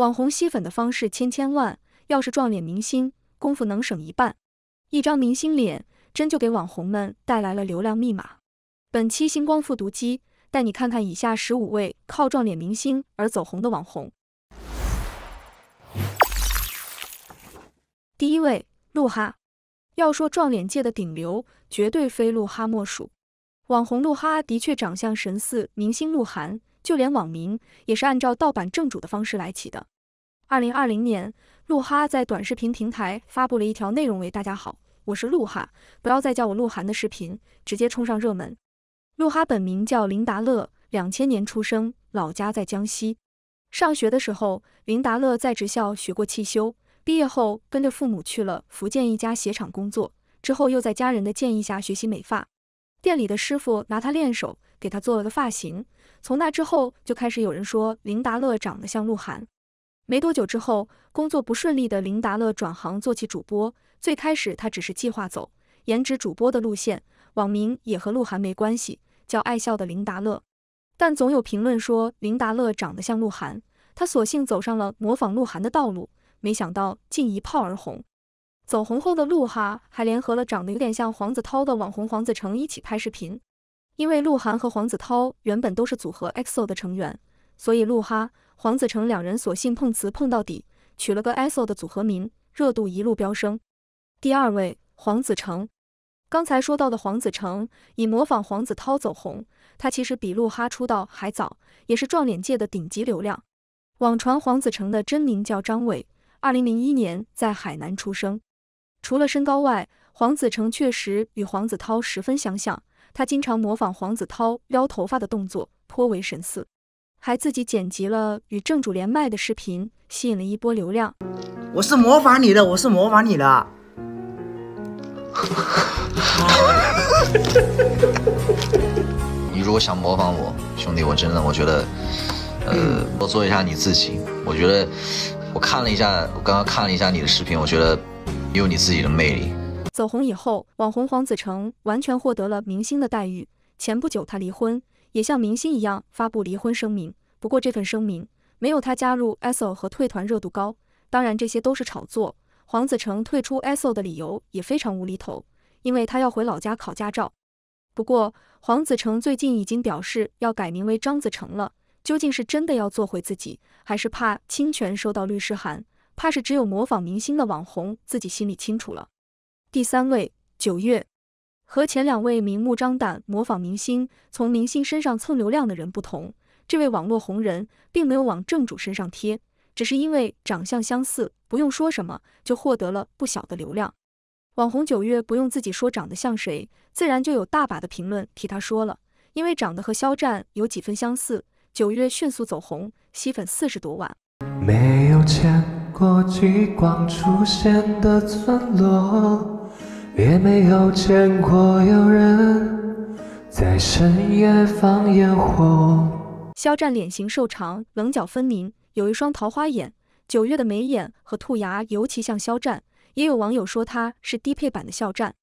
网红吸粉的方式千千万，要是撞脸明星，功夫能省一半。一张明星脸，真就给网红们带来了流量密码。本期星光复读机带你看看以下十五位靠撞脸明星而走红的网红。第一位，鹿哈。要说撞脸界的顶流，绝对非鹿哈莫属。网红鹿哈的确长相神似明星鹿晗。就连网名也是按照盗版正主的方式来起的。二零二零年，鹿哈在短视频平台发布了一条内容为“大家好，我是鹿哈，不要再叫我鹿晗”的视频，直接冲上热门。鹿哈本名叫林达乐，两千年出生，老家在江西。上学的时候，林达乐在职校学过汽修，毕业后跟着父母去了福建一家鞋厂工作，之后又在家人的建议下学习美发，店里的师傅拿他练手。给他做了个发型，从那之后就开始有人说林达乐长得像鹿晗。没多久之后，工作不顺利的林达乐转行做起主播，最开始他只是计划走颜值主播的路线，网名也和鹿晗没关系，叫爱笑的林达乐。但总有评论说林达乐长得像鹿晗，他索性走上了模仿鹿晗的道路，没想到竟一炮而红。走红后的鹿哈还联合了长得有点像黄子韬的网红黄子成一起拍视频。因为鹿晗和黄子韬原本都是组合 EXO 的成员，所以鹿哈、黄子诚两人索性碰瓷碰到底，取了个 EXO 的组合名，热度一路飙升。第二位黄子诚，刚才说到的黄子诚以模仿黄子韬走红，他其实比鹿哈出道还早，也是撞脸界的顶级流量。网传黄子诚的真名叫张伟，二零零一年在海南出生。除了身高外，黄子诚确实与黄子韬十分相像。他经常模仿黄子韬撩头发的动作，颇为神似，还自己剪辑了与正主连麦的视频，吸引了一波流量。我是模仿你的，我是模仿你的。你如果想模仿我，兄弟，我真的，我觉得，呃，多做一下你自己。我觉得，我看了一下，我刚刚看了一下你的视频，我觉得你有你自己的魅力。走红以后，网红黄子诚完全获得了明星的待遇。前不久他离婚，也像明星一样发布离婚声明。不过这份声明没有他加入 SO 和退团热度高。当然这些都是炒作。黄子诚退出 SO 的理由也非常无厘头，因为他要回老家考驾照。不过黄子诚最近已经表示要改名为张子诚了。究竟是真的要做回自己，还是怕侵权收到律师函？怕是只有模仿明星的网红自己心里清楚了。第三位九月，和前两位明目张胆模仿明星、从明星身上蹭流量的人不同，这位网络红人并没有往正主身上贴，只是因为长相相似，不用说什么就获得了不小的流量。网红九月不用自己说长得像谁，自然就有大把的评论替他说了。因为长得和肖战有几分相似，九月迅速走红，吸粉四十多万。没有见过极光出现的村落。也没有有见过人在深夜放烟火。肖战脸型瘦长，棱角分明，有一双桃花眼。九月的眉眼和兔牙尤其像肖战，也有网友说他是低配版的肖战。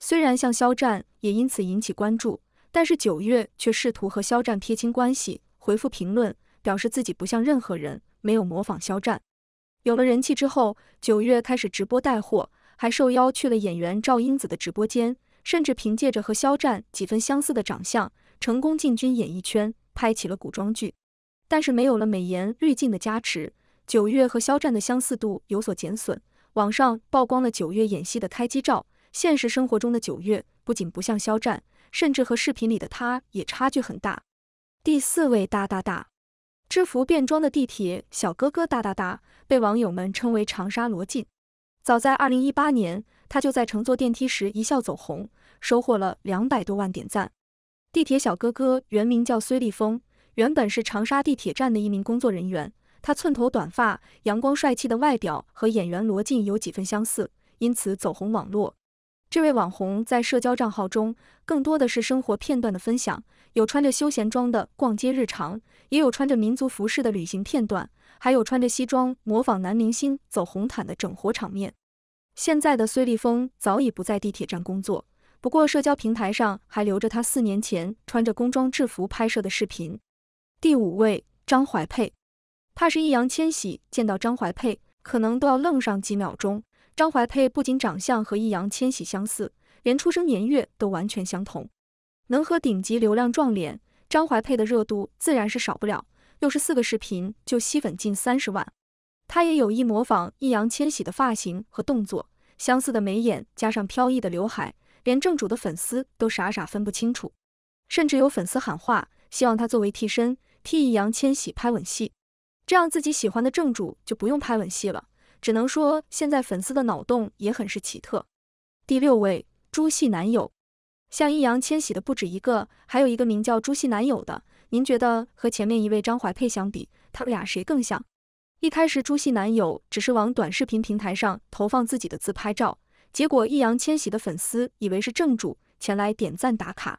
虽然像肖战，也因此引起关注，但是九月却试图和肖战撇清关系，回复评论表示自己不像任何人，没有模仿肖战。有了人气之后，九月开始直播带货。还受邀去了演员赵英子的直播间，甚至凭借着和肖战几分相似的长相，成功进军演艺圈，拍起了古装剧。但是没有了美颜滤镜的加持，九月和肖战的相似度有所减损。网上曝光了九月演戏的开机照，现实生活中的九月不仅不像肖战，甚至和视频里的他也差距很大。第四位哒哒哒，制服变装的地铁小哥哥哒哒哒，被网友们称为长沙罗晋。早在二零一八年，他就在乘坐电梯时一笑走红，收获了两百多万点赞。地铁小哥哥原名叫孙立峰，原本是长沙地铁站的一名工作人员。他寸头短发，阳光帅气的外表和演员罗晋有几分相似，因此走红网络。这位网红在社交账号中更多的是生活片段的分享，有穿着休闲装的逛街日常，也有穿着民族服饰的旅行片段。还有穿着西装模仿男明星走红毯的整活场面。现在的孙立峰早已不在地铁站工作，不过社交平台上还留着他四年前穿着工装制服拍摄的视频。第五位张怀佩，怕是易烊千玺见到张怀佩，可能都要愣上几秒钟。张怀佩不仅长相和易烊千玺相似，连出生年月都完全相同。能和顶级流量撞脸，张怀佩的热度自然是少不了。六十四个视频就吸粉近三十万，他也有意模仿易烊千玺的发型和动作，相似的眉眼加上飘逸的刘海，连正主的粉丝都傻傻分不清楚，甚至有粉丝喊话，希望他作为替身替易烊千玺拍吻戏，这样自己喜欢的正主就不用拍吻戏了。只能说现在粉丝的脑洞也很是奇特。第六位朱系男友，像易烊千玺的不止一个，还有一个名叫朱系男友的。您觉得和前面一位张怀佩相比，他们俩谁更像？一开始朱熹男友只是往短视频平台上投放自己的自拍照，结果易烊千玺的粉丝以为是正主，前来点赞打卡。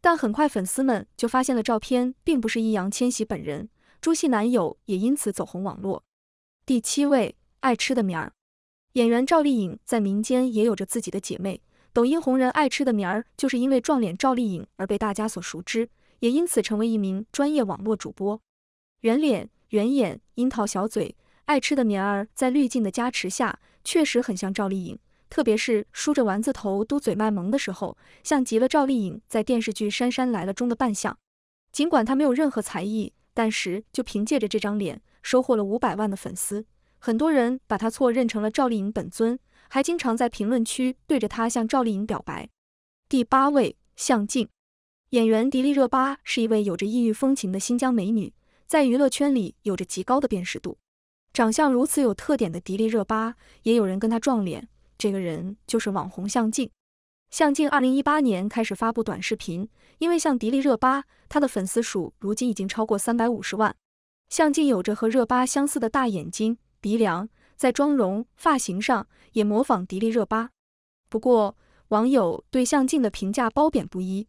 但很快粉丝们就发现了照片并不是易烊千玺本人，朱熹男友也因此走红网络。第七位，爱吃的名儿，演员赵丽颖在民间也有着自己的姐妹，抖音红人爱吃的名儿就是因为撞脸赵丽颖而被大家所熟知。也因此成为一名专业网络主播，圆脸、圆眼、樱桃小嘴，爱吃的棉儿，在滤镜的加持下，确实很像赵丽颖，特别是梳着丸子头、嘟嘴卖萌的时候，像极了赵丽颖在电视剧《杉杉来了》中的扮相。尽管她没有任何才艺，但是就凭借着这张脸，收获了五百万的粉丝，很多人把她错认成了赵丽颖本尊，还经常在评论区对着她向赵丽颖表白。第八位，向静。演员迪丽热巴是一位有着异域风情的新疆美女，在娱乐圈里有着极高的辨识度。长相如此有特点的迪丽热巴，也有人跟她撞脸。这个人就是网红向静。向静二零一八年开始发布短视频，因为像迪丽热巴，她的粉丝数如今已经超过三百五十万。向静有着和热巴相似的大眼睛、鼻梁，在妆容、发型上也模仿迪丽热巴。不过，网友对向静的评价褒贬不一。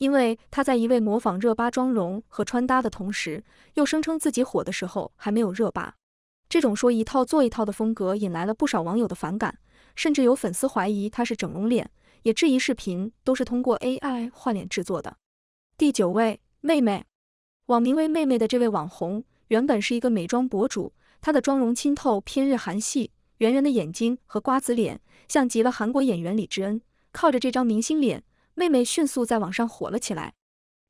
因为他在一味模仿热巴妆容和穿搭的同时，又声称自己火的时候还没有热巴，这种说一套做一套的风格引来了不少网友的反感，甚至有粉丝怀疑他是整容脸，也质疑视频都是通过 AI 换脸制作的。第九位妹妹，网名为“妹妹”的这位网红原本是一个美妆博主，她的妆容清透偏日韩系，圆圆的眼睛和瓜子脸像极了韩国演员李知恩，靠着这张明星脸。妹妹迅速在网上火了起来。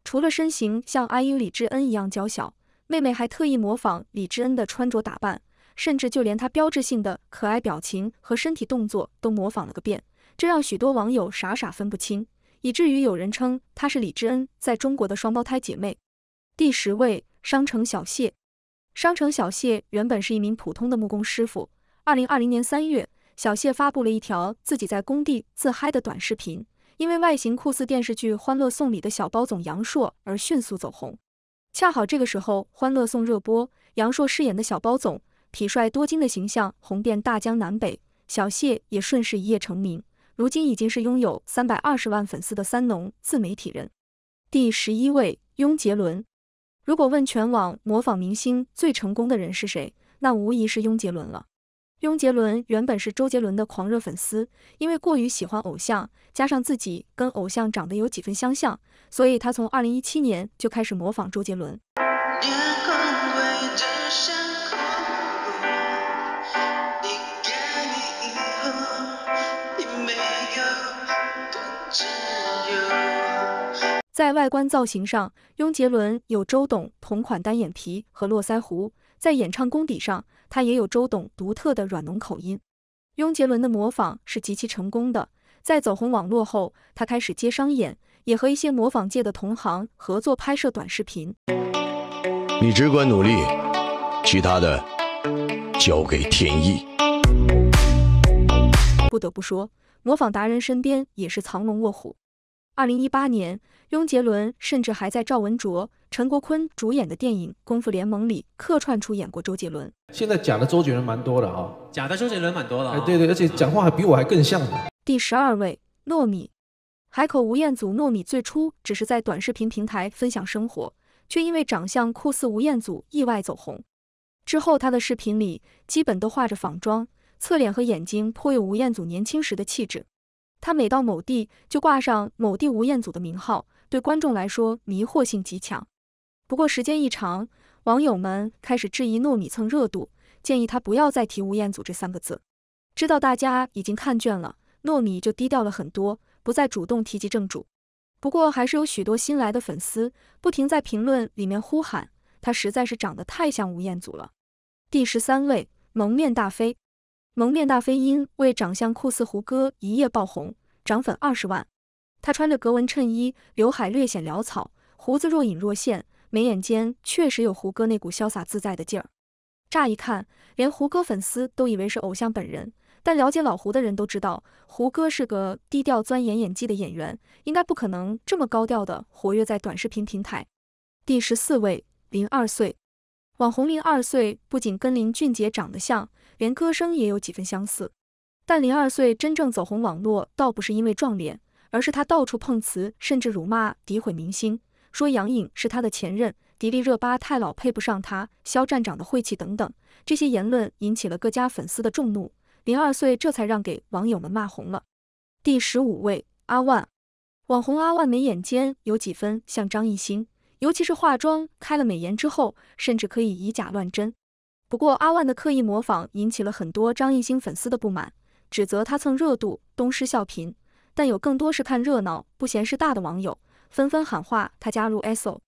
除了身形像阿英李智恩一样娇小，妹妹还特意模仿李智恩的穿着打扮，甚至就连她标志性的可爱表情和身体动作都模仿了个遍，这让许多网友傻傻分不清，以至于有人称她是李智恩在中国的双胞胎姐妹。第十位，商城小谢。商城小谢原本是一名普通的木工师傅。二零二零年三月，小谢发布了一条自己在工地自嗨的短视频。因为外形酷似电视剧《欢乐颂》里的小包总杨烁而迅速走红，恰好这个时候《欢乐颂》热播，杨烁饰演的小包总痞帅多金的形象红遍大江南北，小谢也顺势一夜成名，如今已经是拥有三百二十万粉丝的三农自媒体人。第十一位，雍杰伦。如果问全网模仿明星最成功的人是谁，那无疑是雍杰伦了。雍杰伦原本是周杰伦的狂热粉丝，因为过于喜欢偶像，加上自己跟偶像长得有几分相像，所以他从二零一七年就开始模仿周杰伦。在外观造型上，雍杰伦有周董同款单眼皮和络腮胡。在演唱功底上，他也有周董独特的软糯口音，雍杰伦的模仿是极其成功的。在走红网络后，他开始接商演，也和一些模仿界的同行合作拍摄短视频。你只管努力，其他的交给天意。不得不说，模仿达人身边也是藏龙卧虎。二零一八年，雍杰伦甚至还在赵文卓、陈国坤主演的电影《功夫联盟》里客串出演过。周杰伦现在假的周杰伦蛮多的啊，假的周杰伦蛮多的。哎，对对，而且讲话还比我还更像。呢。第十二位，糯米，海口吴彦祖。糯米最初只是在短视频平台分享生活，却因为长相酷似吴彦祖意外走红。之后他的视频里基本都化着仿妆，侧脸和眼睛颇有吴彦祖年轻时的气质。他每到某地就挂上某地吴彦祖的名号，对观众来说迷惑性极强。不过时间一长，网友们开始质疑糯米蹭热度，建议他不要再提吴彦祖这三个字。知道大家已经看倦了，糯米就低调了很多，不再主动提及正主。不过还是有许多新来的粉丝不停在评论里面呼喊，他实在是长得太像吴彦祖了。第十三位，蒙面大飞。蒙面大飞因为长相酷似胡歌一夜爆红，涨粉二十万。他穿着格纹衬衣，刘海略显潦草，胡子若隐若现，眉眼间确实有胡歌那股潇洒自在的劲儿。乍一看，连胡歌粉丝都以为是偶像本人。但了解老胡的人都知道，胡歌是个低调钻研演技的演员，应该不可能这么高调的活跃在短视频平台。第十四位，零二岁。网红林二岁不仅跟林俊杰长得像，连歌声也有几分相似。但林二岁真正走红网络，倒不是因为撞脸，而是他到处碰瓷，甚至辱骂诋毁明星，说杨颖是他的前任，迪丽热巴太老配不上他，肖战长的晦气等等。这些言论引起了各家粉丝的众怒，林二岁这才让给网友们骂红了。第十五位阿万，网红阿万眉眼间有几分像张艺兴。尤其是化妆开了美颜之后，甚至可以以假乱真。不过阿万的刻意模仿引起了很多张艺兴粉丝的不满，指责他蹭热度、东施效颦。但有更多是看热闹不嫌事大的网友，纷纷喊话他加入 SO。